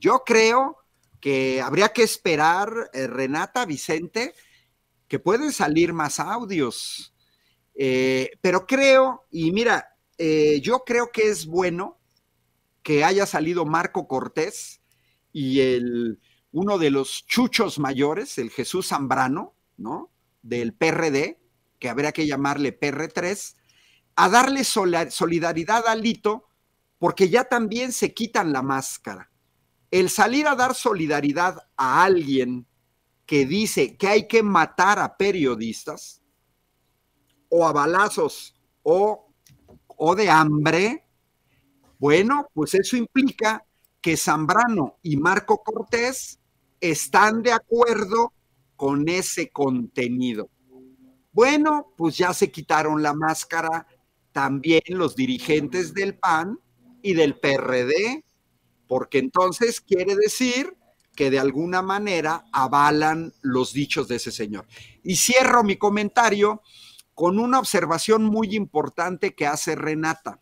Yo creo que habría que esperar, eh, Renata, Vicente, que pueden salir más audios. Eh, pero creo, y mira, eh, yo creo que es bueno que haya salido Marco Cortés y el, uno de los chuchos mayores, el Jesús Zambrano, ¿no? Del PRD, que habría que llamarle PR3, a darle solidaridad a Lito, porque ya también se quitan la máscara el salir a dar solidaridad a alguien que dice que hay que matar a periodistas o a balazos o, o de hambre, bueno, pues eso implica que Zambrano y Marco Cortés están de acuerdo con ese contenido. Bueno, pues ya se quitaron la máscara también los dirigentes del PAN y del PRD porque entonces quiere decir que de alguna manera avalan los dichos de ese señor. Y cierro mi comentario con una observación muy importante que hace Renata.